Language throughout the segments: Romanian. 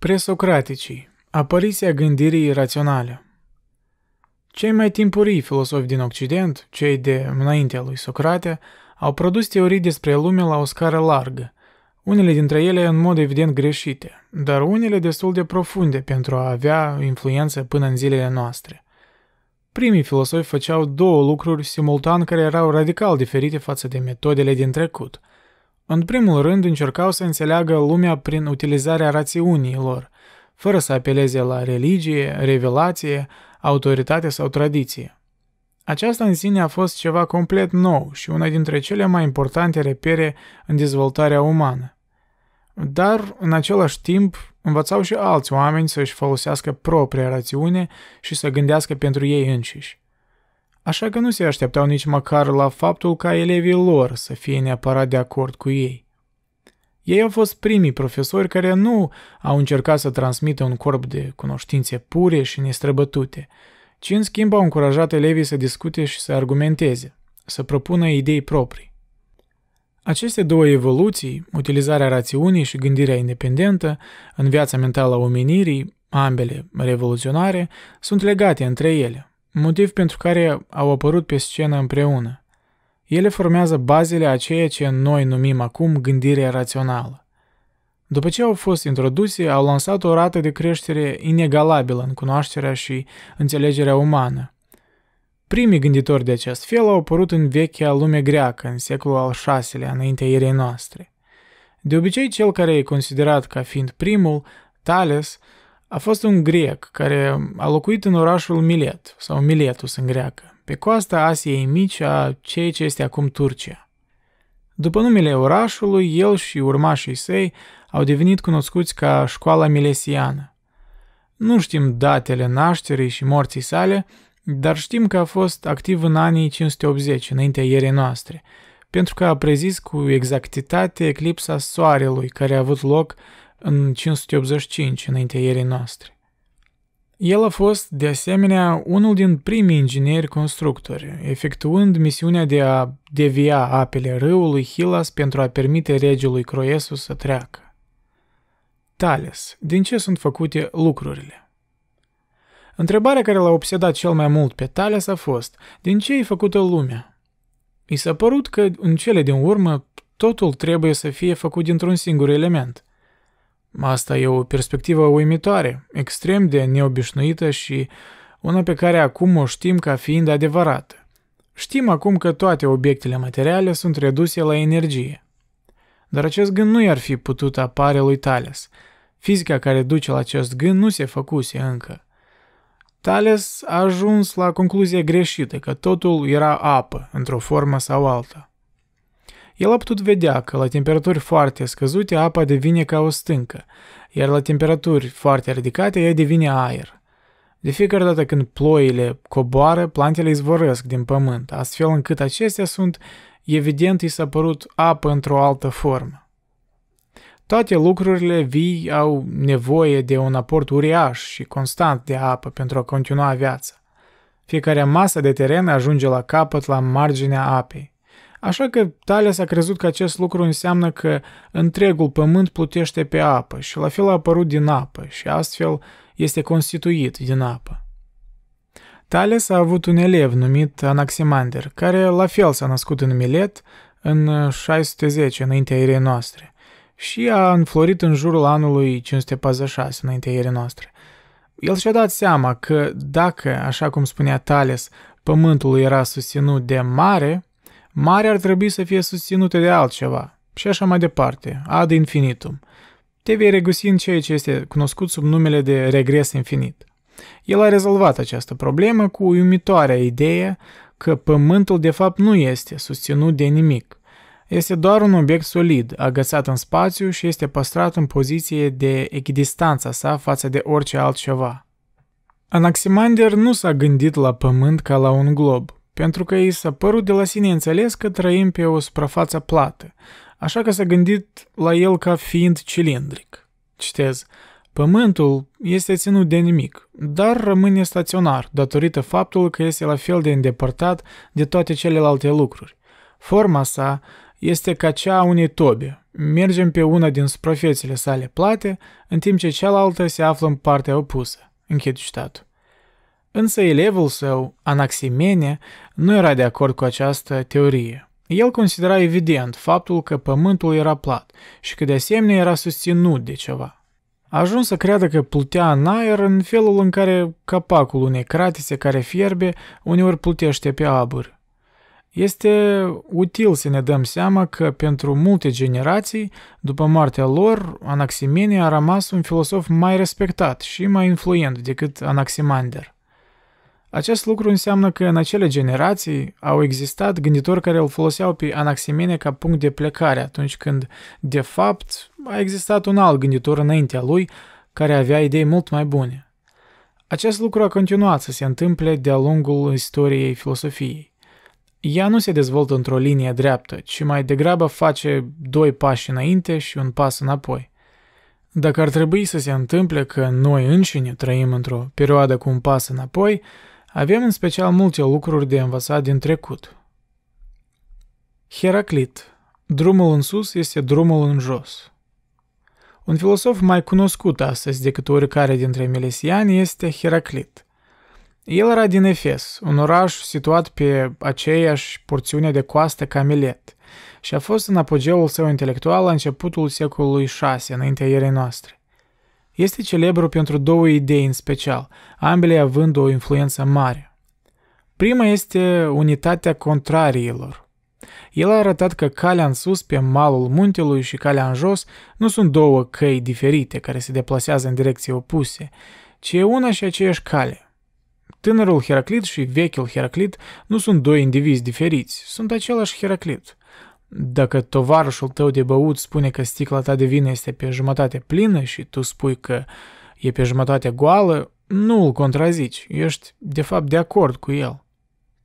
Presocraticii. Apariția gândirii raționale. Cei mai timpurii filosofi din Occident, cei de înaintea lui Socrate, au produs teorii despre lume la o scară largă, unele dintre ele în mod evident greșite, dar unele destul de profunde pentru a avea influență până în zilele noastre. Primii filosofi făceau două lucruri simultan care erau radical diferite față de metodele din trecut – în primul rând, încercau să înțeleagă lumea prin utilizarea rațiunii lor, fără să apeleze la religie, revelație, autoritate sau tradiție. Aceasta în sine a fost ceva complet nou și una dintre cele mai importante repere în dezvoltarea umană. Dar, în același timp, învățau și alți oameni să-și folosească propria rațiune și să gândească pentru ei înșiși așa că nu se așteptau nici măcar la faptul ca elevii lor să fie neapărat de acord cu ei. Ei au fost primii profesori care nu au încercat să transmită un corp de cunoștințe pure și nestrăbătute, ci în schimb au încurajat elevii să discute și să argumenteze, să propună idei proprii. Aceste două evoluții, utilizarea rațiunii și gândirea independentă, în viața mentală a omenirii, ambele revoluționare, sunt legate între ele motiv pentru care au apărut pe scenă împreună. Ele formează bazele a ceea ce noi numim acum gândirea rațională. După ce au fost introduse, au lansat o rată de creștere inegalabilă în cunoașterea și înțelegerea umană. Primii gânditori de acest fel au apărut în vechea lume greacă, în secolul al VI-lea, înaintea erei noastre. De obicei, cel care e considerat ca fiind primul, Thales, a fost un grec care a locuit în orașul Milet, sau Miletus în greacă, pe coasta Asiei Mici a ceea ce este acum Turcia. După numele orașului, el și urmașii săi au devenit cunoscuți ca școala milesiană. Nu știm datele nașterii și morții sale, dar știm că a fost activ în anii 580, înaintea ierii noastre, pentru că a prezis cu exactitate eclipsa soarelui care a avut loc în 585 înaintea erei noastre. El a fost, de asemenea, unul din primii ingineri constructori, efectuând misiunea de a devia apele râului Hilas pentru a permite regelui Croesus să treacă. Tales. Din ce sunt făcute lucrurile? Întrebarea care l-a obsedat cel mai mult pe Tales a fost, din ce e făcută lumea? I s-a părut că, în cele din urmă, totul trebuie să fie făcut dintr-un singur element – Asta e o perspectivă uimitoare, extrem de neobișnuită și una pe care acum o știm ca fiind adevărată. Știm acum că toate obiectele materiale sunt reduse la energie. Dar acest gând nu i-ar fi putut apare lui Tales. Fizica care duce la acest gând nu se făcuse încă. Tales a ajuns la concluzia greșită că totul era apă, într-o formă sau alta. El a putut vedea că la temperaturi foarte scăzute apa devine ca o stâncă, iar la temperaturi foarte ridicate ea devine aer. De fiecare dată când ploile coboară, plantele izvorăsc din pământ, astfel încât acestea sunt, evident, i s-a părut apă într-o altă formă. Toate lucrurile vii au nevoie de un aport uriaș și constant de apă pentru a continua viața. Fiecare masă de teren ajunge la capăt la marginea apei. Așa că Tales a crezut că acest lucru înseamnă că întregul pământ plutește pe apă și la fel a apărut din apă și astfel este constituit din apă. Tales a avut un elev numit Anaximander, care la fel s-a născut în Milet în 610 înaintea erei noastre și a înflorit în jurul anului 546 înaintea erei noastre. El și-a dat seama că dacă, așa cum spunea Tales, pământul era susținut de mare, mari ar trebui să fie susținute de altceva, și așa mai departe, ad infinitum. Te vei regăsi în ceea ce este cunoscut sub numele de regres infinit. El a rezolvat această problemă cu uimitoarea idee că pământul de fapt nu este susținut de nimic. Este doar un obiect solid, agățat în spațiu și este păstrat în poziție de echidistanța sa față de orice altceva. Anaximander nu s-a gândit la pământ ca la un glob, pentru că i s-a părut de la sine înțeles că trăim pe o suprafață plată, așa că s-a gândit la el ca fiind cilindric. Citez, Pământul este ținut de nimic, dar rămâne staționar datorită faptului că este la fel de îndepărtat de toate celelalte lucruri. Forma sa este ca cea a unei tobe. Mergem pe una din suprafețele sale plate, în timp ce cealaltă se află în partea opusă. Închid citatul. Însă elevul său, Anaximene, nu era de acord cu această teorie. El considera evident faptul că pământul era plat și că de asemenea era susținut de ceva. A ajuns să creadă că plutea în aer în felul în care capacul unei cratițe care fierbe uneori plutește pe abur. Este util să ne dăm seama că pentru multe generații, după moartea lor, Anaximene a rămas un filosof mai respectat și mai influent decât Anaximander. Acest lucru înseamnă că în acele generații au existat gânditori care îl foloseau pe Anaximene ca punct de plecare atunci când, de fapt, a existat un alt gânditor înaintea lui care avea idei mult mai bune. Acest lucru a continuat să se întâmple de-a lungul istoriei filosofiei. Ea nu se dezvoltă într-o linie dreaptă, ci mai degrabă face doi pași înainte și un pas înapoi. Dacă ar trebui să se întâmple că noi înșine trăim într-o perioadă cu un pas înapoi, avem în special multe lucruri de învățat din trecut. Heraclit. Drumul în sus este drumul în jos. Un filosof mai cunoscut astăzi decât oricare dintre milesiani este Heraclit. El era din Efes, un oraș situat pe aceeași porțiune de coastă ca Milet, și a fost în apogeul său intelectual la începutul secolului VI, înaintea erei noastre. Este celebru pentru două idei în special, ambele având o influență mare. Prima este unitatea contrariilor. El a arătat că calea în sus, pe malul muntelui și calea în jos, nu sunt două căi diferite care se deplasează în direcții opuse, ci e una și aceeași cale – Tânărul Heraclit și vechiul Heraclit nu sunt doi indivizi diferiți, sunt același Heraclit. Dacă tovarășul tău de băut spune că sticla ta de vin este pe jumătate plină și tu spui că e pe jumătate goală, nu îl contrazici, ești de fapt de acord cu el.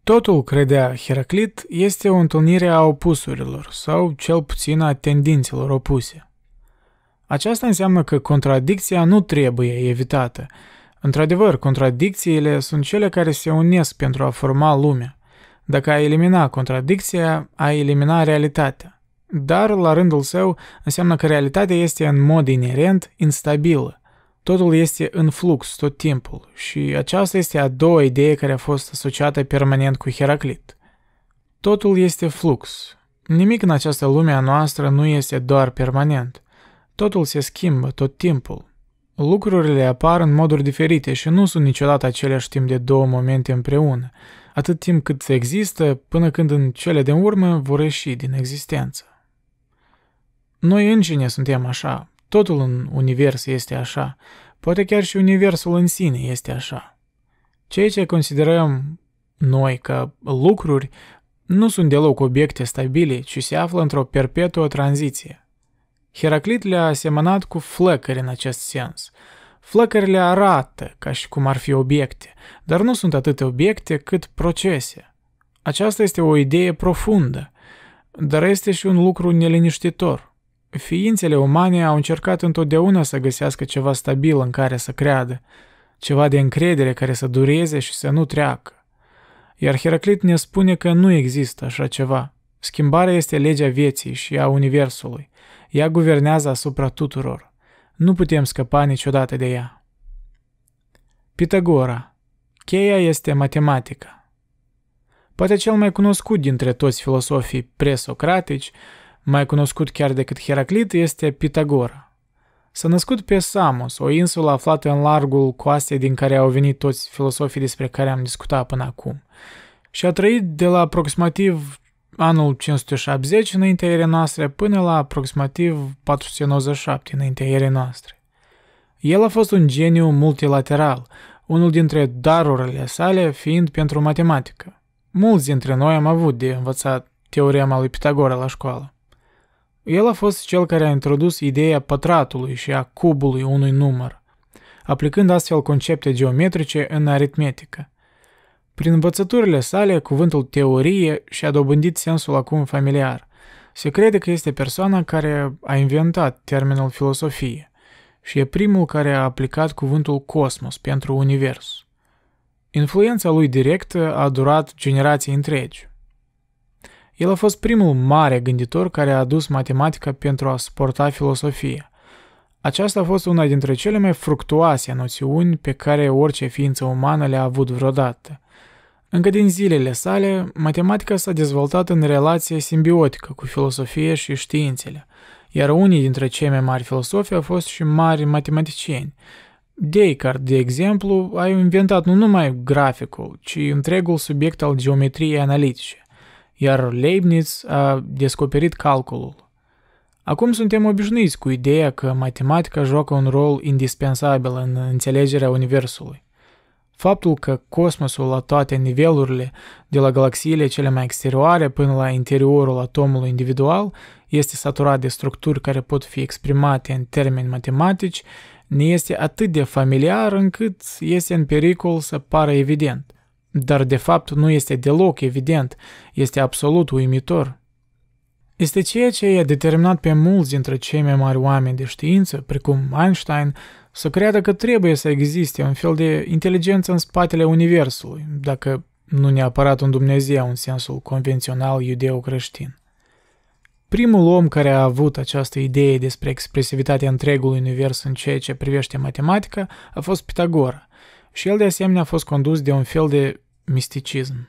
Totul, credea Heraclit, este o întâlnire a opusurilor, sau cel puțin a tendințelor opuse. Aceasta înseamnă că contradicția nu trebuie evitată. Într-adevăr, contradicțiile sunt cele care se unesc pentru a forma lumea. Dacă ai elimina contradicția, ai elimina realitatea. Dar, la rândul său, înseamnă că realitatea este în mod inerent instabilă. Totul este în flux tot timpul și aceasta este a doua idee care a fost asociată permanent cu Heraclit. Totul este flux. Nimic în această lume a noastră nu este doar permanent. Totul se schimbă tot timpul. Lucrurile apar în moduri diferite și nu sunt niciodată aceleași timp de două momente împreună atât timp cât există, până când în cele din urmă vor ieși din existență. Noi încine suntem așa, totul în univers este așa, poate chiar și universul în sine este așa. Ceea ce considerăm noi ca lucruri nu sunt deloc obiecte stabile, ci se află într-o perpetuă tranziție. Heraclit le-a asemănat cu flăcări în acest sens – Flăcările arată ca și cum ar fi obiecte, dar nu sunt atâtea obiecte cât procese. Aceasta este o idee profundă, dar este și un lucru neliniștitor. Ființele umane au încercat întotdeauna să găsească ceva stabil în care să creadă, ceva de încredere care să dureze și să nu treacă. Iar Heraclit ne spune că nu există așa ceva. Schimbarea este legea vieții și a Universului. Ea guvernează asupra tuturor. Nu putem scăpa niciodată de ea. Pitagora. Cheia este matematica. Poate cel mai cunoscut dintre toți filosofii presocratici, mai cunoscut chiar decât Heraclit, este Pitagora. S-a născut pe Samos, o insulă aflată în largul coastei din care au venit toți filosofii despre care am discutat până acum, și a trăit de la aproximativ anul 570 înaintea erei noastre până la aproximativ 497 înaintea erei noastre. El a fost un geniu multilateral, unul dintre darurile sale fiind pentru matematică. Mulți dintre noi am avut de învățat teorema lui Pitagora la școală. El a fost cel care a introdus ideea pătratului și a cubului unui număr, aplicând astfel concepte geometrice în aritmetică. Prin învățăturile sale, cuvântul teorie și-a dobândit sensul acum familiar. Se crede că este persoana care a inventat termenul filosofie și e primul care a aplicat cuvântul cosmos pentru univers. Influența lui directă a durat generații întregi. El a fost primul mare gânditor care a adus matematica pentru a suporta filosofia. Aceasta a fost una dintre cele mai fructuoase noțiuni pe care orice ființă umană le-a avut vreodată – încă din zilele sale, matematica s-a dezvoltat în relație simbiotică cu filosofie și științele, iar unii dintre cei mai mari filosofi au fost și mari matematicieni. Descartes, de exemplu, a inventat nu numai graficul, ci întregul subiect al geometriei analitice, iar Leibniz a descoperit calculul. Acum suntem obișnuiți cu ideea că matematica joacă un rol indispensabil în înțelegerea Universului. Faptul că cosmosul la toate nivelurile, de la galaxiile cele mai exterioare până la interiorul atomului individual, este saturat de structuri care pot fi exprimate în termeni matematici, ne este atât de familiar încât este în pericol să pară evident. Dar de fapt nu este deloc evident, este absolut uimitor. Este ceea ce i-a determinat pe mulți dintre cei mai mari oameni de știință, precum Einstein, să creadă că trebuie să existe un fel de inteligență în spatele Universului, dacă nu neapărat un Dumnezeu în sensul convențional iudeo-creștin. Primul om care a avut această idee despre expresivitatea întregului univers în ceea ce privește matematica a fost Pitagora, și el de asemenea a fost condus de un fel de misticism.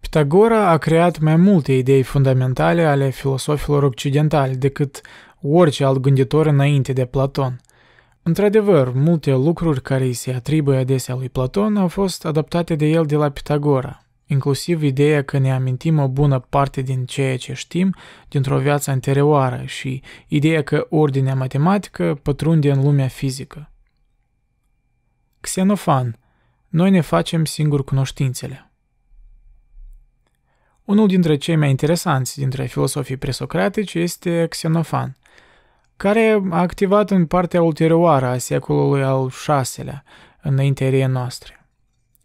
Pitagora a creat mai multe idei fundamentale ale filosofilor occidentali decât orice alt gânditor înainte de Platon – Într-adevăr, multe lucruri care îi se atribuie adesea lui Platon au fost adaptate de el de la Pitagora, inclusiv ideea că ne amintim o bună parte din ceea ce știm dintr-o viață anterioară și ideea că ordinea matematică pătrunde în lumea fizică. Xenofan, noi ne facem singur cunoștințele. Unul dintre cei mai interesanți dintre filosofii presocratici este Xenofan – care a activat în partea ulterioară a secolului al VI-lea, înaintea eriei noastre.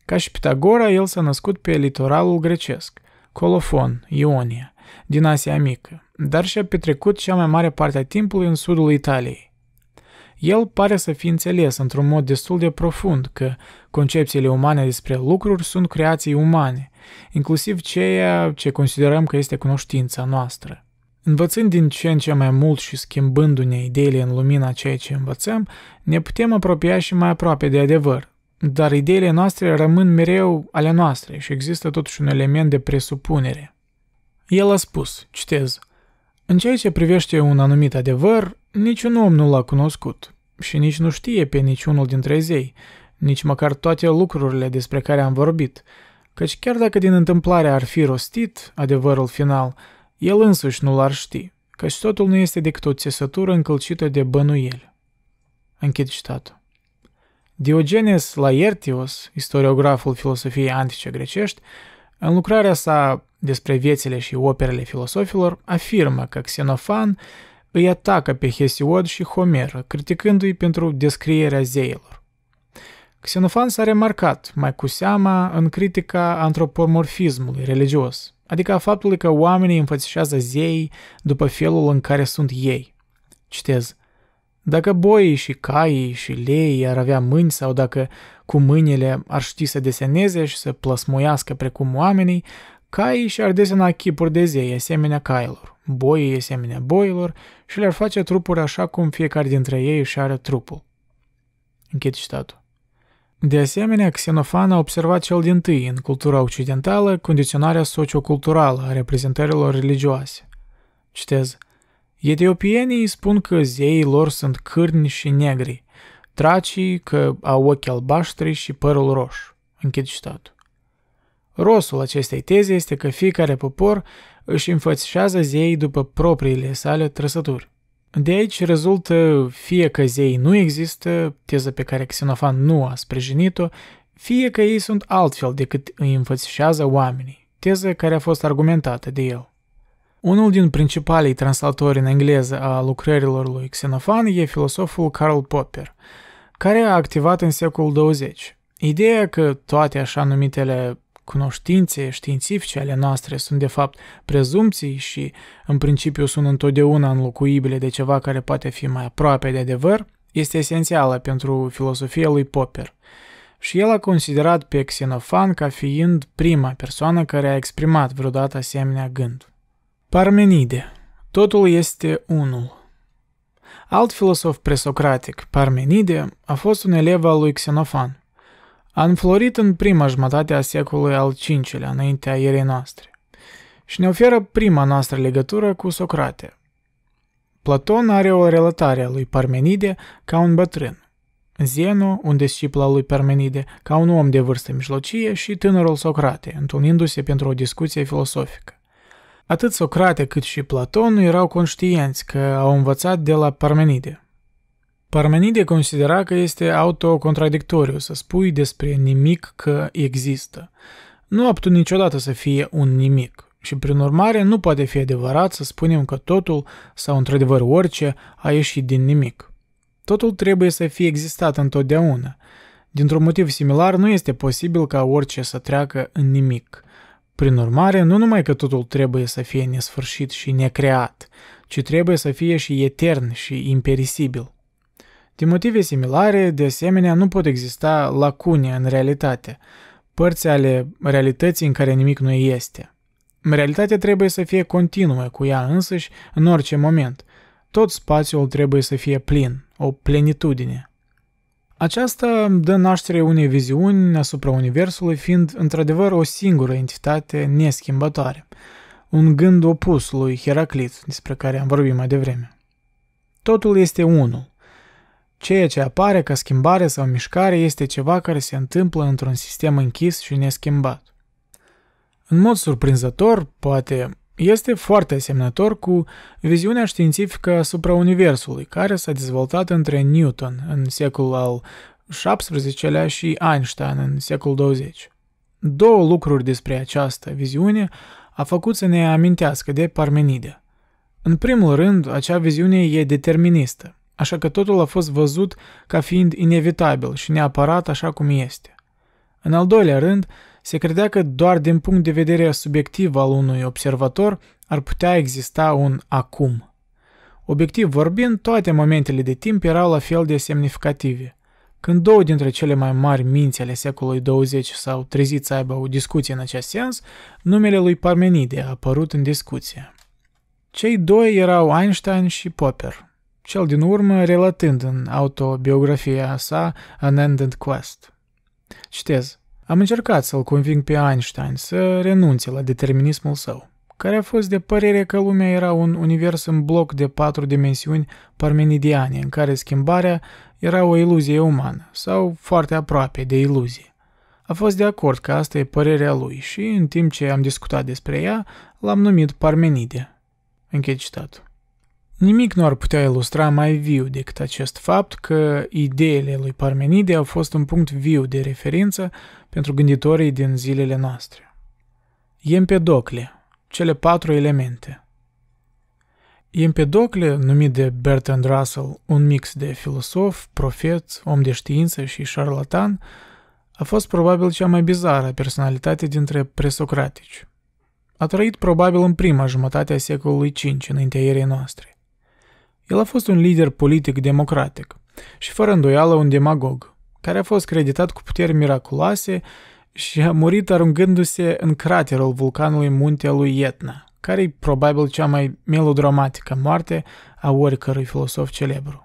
Ca și Pitagora, el s-a născut pe litoralul grecesc, Colofon, Ionia, din Asia Mică, dar și-a petrecut cea mai mare parte a timpului în sudul Italiei. El pare să fi înțeles într-un mod destul de profund că concepțiile umane despre lucruri sunt creații umane, inclusiv ceea ce considerăm că este cunoștința noastră. Învățând din ce în ce mai mult și schimbându-ne ideile în lumina ceea ce învățăm, ne putem apropia și mai aproape de adevăr. Dar ideile noastre rămân mereu ale noastre și există totuși un element de presupunere. El a spus, citez, În ceea ce privește un anumit adevăr, niciun om nu l-a cunoscut și nici nu știe pe niciunul dintre zei, nici măcar toate lucrurile despre care am vorbit, căci chiar dacă din întâmplare ar fi rostit adevărul final – el însuși nu l-ar ști, căci totul nu este decât o țesătură încălcită de bănuieli. Închid citatul. Diogenes Laertios, istoriograful filosofiei antice grecești, în lucrarea sa despre viețile și operele filosofilor, afirmă că Xenofan îi atacă pe Hesiod și Homer, criticându-i pentru descrierea zeilor. Xenofan s-a remarcat, mai cu seama, în critica antropomorfismului religios – adică a faptului că oamenii înfățișează zei după felul în care sunt ei. Citez. Dacă boii și caii și leii ar avea mâini sau dacă cu mâinile ar ști să deseneze și să plăsmuiască precum oamenii, caii și-ar desena chipuri de zei asemenea cailor, boii asemenea boilor și le-ar face trupuri așa cum fiecare dintre ei și are trupul. Închid citatul. De asemenea, Xenofan a observat cel din tâi în cultura occidentală condiționarea socioculturală a reprezentărilor religioase. Citez. Etiopienii spun că zeii lor sunt cârni și negri, tracii că au ochi albaștri și părul roșu. Închid citatul. Rosul acestei teze este că fiecare popor își înfățișează zeii după propriile sale trăsături. De aici rezultă fie că zei nu există, teza pe care Xenofan nu a sprijinit-o, fie că ei sunt altfel decât îi înfățișează oamenii, Teza care a fost argumentată de el. Unul din principalii translatori în engleză a lucrărilor lui Xenofan e filosoful Karl Popper, care a activat în secolul 20. Ideea că toate așa numitele cunoștințe științifice ale noastre sunt de fapt prezumții și în principiu sunt întotdeauna înlocuibile de ceva care poate fi mai aproape de adevăr, este esențială pentru filosofia lui Popper. Și el a considerat pe Xenofan ca fiind prima persoană care a exprimat vreodată asemenea gând. Parmenide. Totul este unul. Alt filosof presocratic, Parmenide, a fost un elev al lui Xenofan – a înflorit în prima jumătate a secolului al V-lea, înaintea erei noastre, și ne oferă prima noastră legătură cu Socrate. Platon are o relatare a lui Parmenide ca un bătrân, Zeno, un disciplu al lui Parmenide, ca un om de vârstă mijlocie și tânărul Socrate, întâlnindu-se pentru o discuție filosofică. Atât Socrate cât și Platon erau conștienți că au învățat de la Parmenide – Parmenide considera că este autocontradictoriu să spui despre nimic că există. Nu a putut niciodată să fie un nimic și prin urmare nu poate fi adevărat să spunem că totul sau într-adevăr orice a ieșit din nimic. Totul trebuie să fie existat întotdeauna. Dintr-un motiv similar, nu este posibil ca orice să treacă în nimic. Prin urmare, nu numai că totul trebuie să fie nesfârșit și necreat, ci trebuie să fie și etern și imperisibil. Din motive similare, de asemenea, nu pot exista lacune în realitate, părți ale realității în care nimic nu este. Realitatea trebuie să fie continuă cu ea însăși în orice moment. Tot spațiul trebuie să fie plin, o plenitudine. Aceasta dă naștere unei viziuni asupra Universului fiind într-adevăr o singură entitate neschimbătoare, un gând opus lui Heraclit, despre care am vorbit mai devreme. Totul este unul, Ceea ce apare ca schimbare sau mișcare este ceva care se întâmplă într-un sistem închis și neschimbat. În mod surprinzător, poate, este foarte asemănător cu viziunea științifică asupra Universului, care s-a dezvoltat între Newton în secolul al XVII-lea și Einstein în secolul 20. Două lucruri despre această viziune a făcut să ne amintească de Parmenide. În primul rând, acea viziune e deterministă, așa că totul a fost văzut ca fiind inevitabil și neapărat așa cum este. În al doilea rând, se credea că doar din punct de vedere subiectiv al unui observator ar putea exista un acum. Obiectiv vorbind, toate momentele de timp erau la fel de semnificative. Când două dintre cele mai mari minți ale secolului 20 s-au trezit să aibă o discuție în acest sens, numele lui Parmenide a apărut în discuție. Cei doi erau Einstein și Popper – cel din urmă relatând în autobiografia sa An and Quest. Citez. Am încercat să-l conving pe Einstein să renunțe la determinismul său, care a fost de părere că lumea era un univers în bloc de patru dimensiuni parmenidiane, în care schimbarea era o iluzie umană, sau foarte aproape de iluzie. A fost de acord că asta e părerea lui și, în timp ce am discutat despre ea, l-am numit Parmenide. Închei citatul. Nimic nu ar putea ilustra mai viu decât acest fapt că ideile lui Parmenide au fost un punct viu de referință pentru gânditorii din zilele noastre. Empedocle, cele patru elemente. Empedocle, numit de Bertrand Russell un mix de filosof, profet, om de știință și șarlatan, a fost probabil cea mai bizară personalitate dintre presocratici. A trăit probabil în prima jumătate a secolului V înaintea erei noastre el a fost un lider politic democratic și fără îndoială un demagog, care a fost creditat cu puteri miraculoase și a murit aruncându-se în craterul vulcanului lui Etna, care e probabil cea mai melodramatică moarte a oricărui filosof celebru.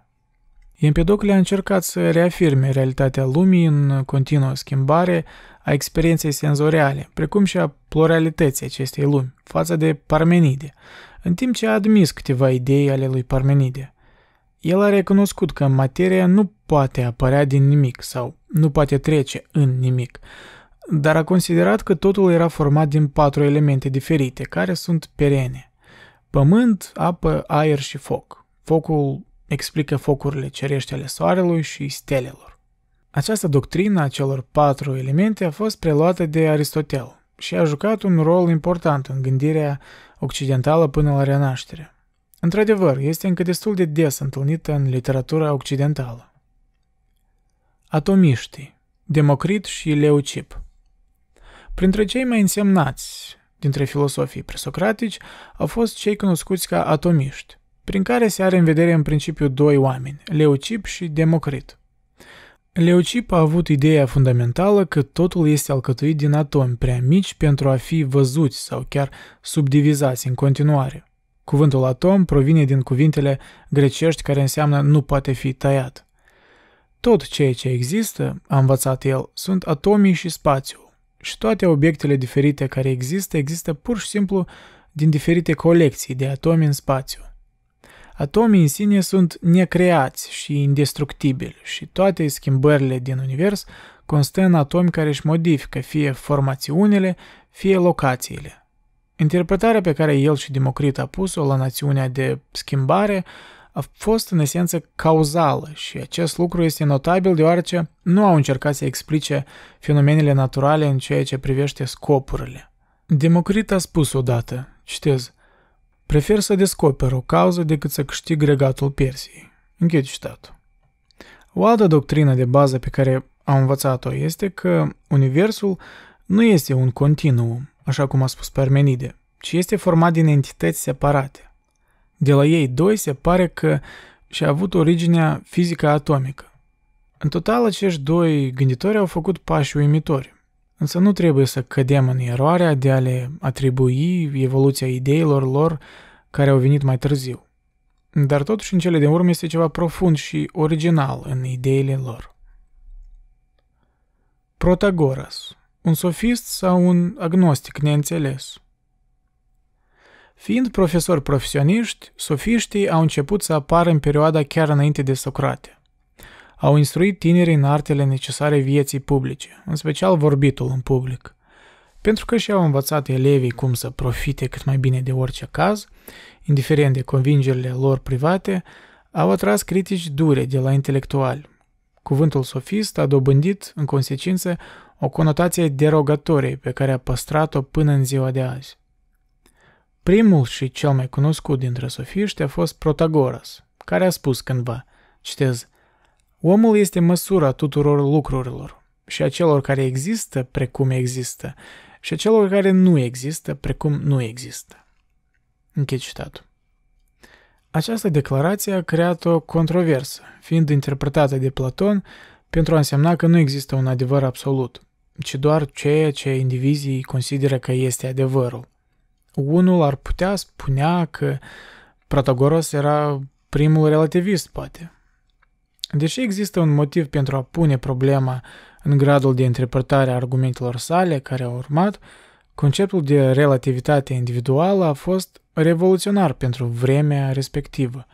Empedocle a încercat să reafirme realitatea lumii în continuă schimbare a experienței senzoriale, precum și a pluralității acestei lumi, față de Parmenide, în timp ce a admis câteva idei ale lui Parmenide. El a recunoscut că materia nu poate apărea din nimic sau nu poate trece în nimic, dar a considerat că totul era format din patru elemente diferite, care sunt perene. Pământ, apă, aer și foc. Focul explică focurile cerești ale soarelui și stelelor. Această doctrină a celor patru elemente a fost preluată de Aristotel, și a jucat un rol important în gândirea occidentală până la renaștere. Într-adevăr, este încă destul de des întâlnită în literatura occidentală. Atomiștii, Democrit și Leucip Printre cei mai însemnați dintre filosofii presocratici au fost cei cunoscuți ca atomiști, prin care se are în vedere în principiu doi oameni, Leucip și Democrit – Leucip a avut ideea fundamentală că totul este alcătuit din atomi prea mici pentru a fi văzuți sau chiar subdivizați în continuare. Cuvântul atom provine din cuvintele grecești care înseamnă nu poate fi tăiat. Tot ceea ce există, a învățat el, sunt atomii și spațiul. Și toate obiectele diferite care există, există pur și simplu din diferite colecții de atomi în spațiu. Atomii în sine sunt necreați și indestructibili și toate schimbările din univers constă în atomi care își modifică fie formațiunile, fie locațiile. Interpretarea pe care el și Democrit a pus-o la națiunea de schimbare a fost în esență cauzală și acest lucru este notabil deoarece nu au încercat să explice fenomenele naturale în ceea ce privește scopurile. Democrit a spus odată, citez, Prefer să descoper o cauză decât să câștig regatul Persiei. Închid citatul. O altă doctrină de bază pe care am învățat-o este că Universul nu este un continuum, așa cum a spus Parmenide, ci este format din entități separate. De la ei doi se pare că și-a avut originea fizica atomică. În total, acești doi gânditori au făcut pași uimitori, Însă nu trebuie să cădem în eroarea de a le atribui evoluția ideilor lor care au venit mai târziu. Dar totuși în cele de urmă este ceva profund și original în ideile lor. Protagoras, un sofist sau un agnostic neînțeles? Fiind profesori profesioniști, sofiștii au început să apară în perioada chiar înainte de Socrate au instruit tinerii în artele necesare vieții publice, în special vorbitul în public. Pentru că și-au învățat elevii cum să profite cât mai bine de orice caz, indiferent de convingerile lor private, au atras critici dure de la intelectuali. Cuvântul sofist a dobândit, în consecință, o conotație derogatorie pe care a păstrat-o până în ziua de azi. Primul și cel mai cunoscut dintre sofiști a fost Protagoras, care a spus cândva, citez, Omul este măsura tuturor lucrurilor și a celor care există precum există și a celor care nu există precum nu există. Închid citatul. Această declarație a creat o controversă, fiind interpretată de Platon pentru a însemna că nu există un adevăr absolut, ci doar ceea ce indivizii consideră că este adevărul. Unul ar putea spunea că Protagoras era primul relativist, poate, Deși există un motiv pentru a pune problema în gradul de interpretare a argumentelor sale care au urmat, conceptul de relativitate individuală a fost revoluționar pentru vremea respectivă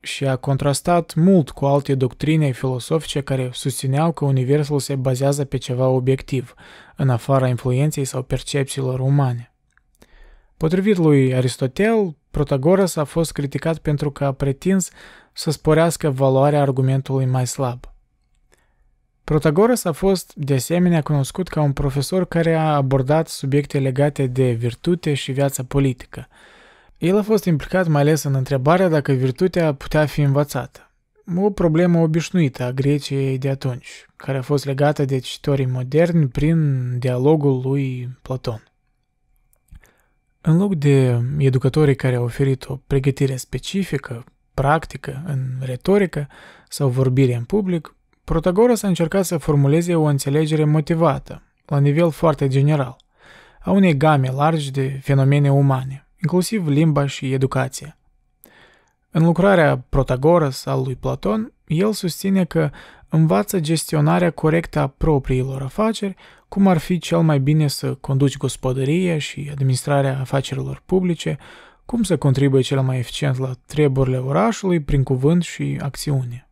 și a contrastat mult cu alte doctrine filosofice care susțineau că universul se bazează pe ceva obiectiv, în afara influenței sau percepțiilor umane. Potrivit lui Aristotel, Protagoras a fost criticat pentru că a pretins să sporească valoarea argumentului mai slab. Protagoras a fost, de asemenea, cunoscut ca un profesor care a abordat subiecte legate de virtute și viața politică. El a fost implicat mai ales în întrebarea dacă virtutea putea fi învățată. O problemă obișnuită a Greciei de atunci, care a fost legată de cititorii moderni prin dialogul lui Platon. În loc de educatorii care au oferit o pregătire specifică, practică, în retorică sau vorbire în public, Protagoras a încercat să formuleze o înțelegere motivată, la nivel foarte general, a unei game largi de fenomene umane, inclusiv limba și educația. În lucrarea Protagoras al lui Platon, el susține că învață gestionarea corectă a propriilor afaceri cum ar fi cel mai bine să conduci gospodăria și administrarea afacerilor publice, cum să contribuie cel mai eficient la treburile orașului prin cuvânt și acțiune.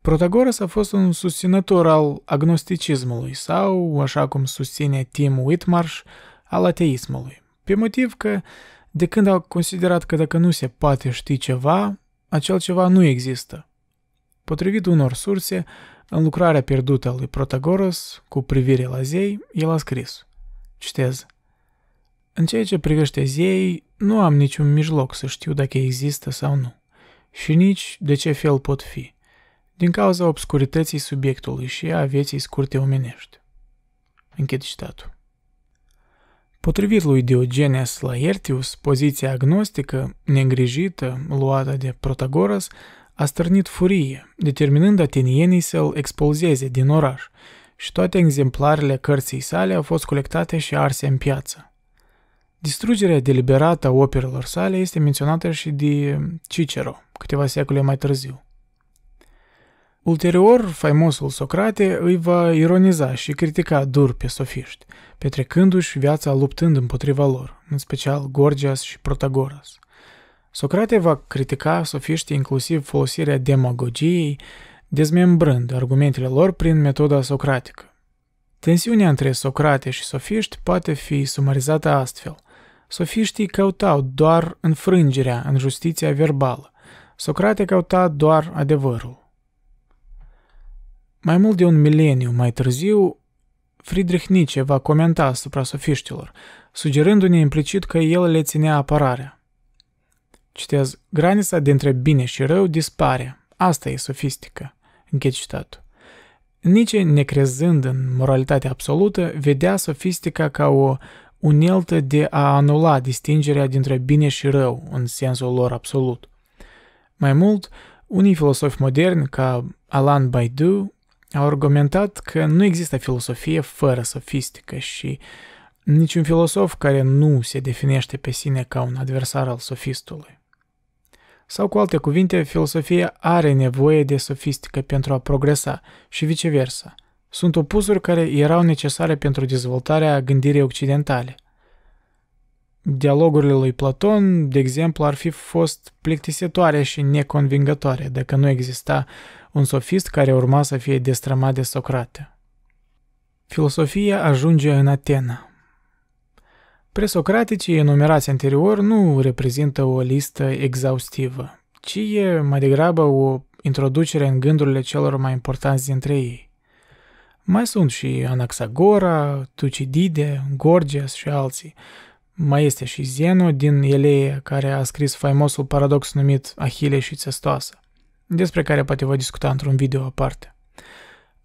Protagoras a fost un susținător al agnosticismului sau, așa cum susține Tim Whitmarsh, al ateismului, pe motiv că de când au considerat că dacă nu se poate ști ceva, acel ceva nu există. Potrivit unor surse, în lucrarea pierdută a lui Protagoras, cu privire la zei, el a scris, citez, În ceea ce privește zei, nu am niciun mijloc să știu dacă există sau nu, și nici de ce fel pot fi, din cauza obscurității subiectului și a vieții scurte omenești. Închid citatul. Potrivit lui Diogenes Laertius, poziția agnostică, neîngrijită, luată de Protagoras, a stârnit furie, determinând atenienii să-l expulzeze din oraș și toate exemplarele cărții sale au fost colectate și arse în piață. Distrugerea deliberată a operelor sale este menționată și de Cicero, câteva secole mai târziu. Ulterior, faimosul Socrate îi va ironiza și critica dur pe sofiști, petrecându-și viața luptând împotriva lor, în special Gorgias și Protagoras. Socrate va critica sofiștii inclusiv folosirea demagogiei, dezmembrând argumentele lor prin metoda socratică. Tensiunea între Socrate și sofiști poate fi sumarizată astfel. Sofiștii căutau doar înfrângerea în justiția verbală. Socrate căuta doar adevărul. Mai mult de un mileniu mai târziu, Friedrich Nietzsche va comenta asupra sofiștilor, sugerându-ne implicit că el le ținea apărarea. Citez, granița dintre bine și rău dispare. Asta e sofistică. Închei citatul. Nici necrezând în moralitatea absolută, vedea sofistica ca o uneltă de a anula distingerea dintre bine și rău în sensul lor absolut. Mai mult, unii filosofi moderni, ca Alan Baidu, au argumentat că nu există filosofie fără sofistică și niciun filosof care nu se definește pe sine ca un adversar al sofistului. Sau cu alte cuvinte, filosofia are nevoie de sofistică pentru a progresa și viceversa. Sunt opusuri care erau necesare pentru dezvoltarea gândirii occidentale. Dialogurile lui Platon, de exemplu, ar fi fost plictisitoare și neconvingătoare dacă nu exista un sofist care urma să fie destrămat de Socrate. Filosofia ajunge în Atena, Presocraticii enumerați anterior nu reprezintă o listă exhaustivă, ci e mai degrabă o introducere în gândurile celor mai importanți dintre ei. Mai sunt și Anaxagora, Tucidide, Gorgias și alții. Mai este și Zeno din Eleie, care a scris faimosul paradox numit Ahile și Țestoasă, despre care poate voi discuta într-un video aparte.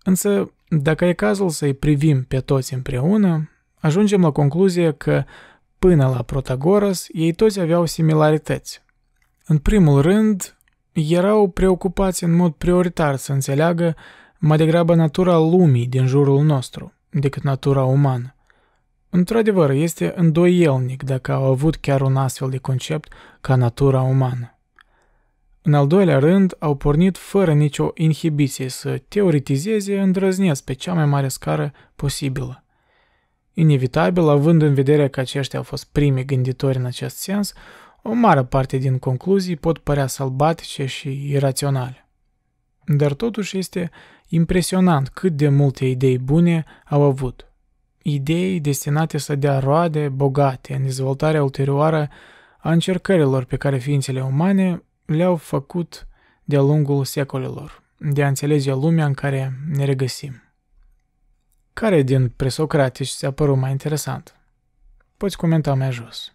Însă, dacă e cazul să-i privim pe toți împreună, ajungem la concluzie că, până la Protagoras, ei toți aveau similarități. În primul rând, erau preocupați în mod prioritar să înțeleagă mai degrabă natura lumii din jurul nostru decât natura umană. Într-adevăr, este îndoielnic dacă au avut chiar un astfel de concept ca natura umană. În al doilea rând, au pornit fără nicio inhibiție să teoretizeze îndrăznesc pe cea mai mare scară posibilă. Inevitabil, având în vedere că aceștia au fost primii gânditori în acest sens, o mare parte din concluzii pot părea sălbatice și iraționale. Dar totuși este impresionant cât de multe idei bune au avut. Idei destinate să dea roade bogate în dezvoltarea ulterioară a încercărilor pe care ființele umane le-au făcut de-a lungul secolelor, de a înțelege lumea în care ne regăsim. Care din presocratici ți-a părut mai interesant? Poți comenta mai jos.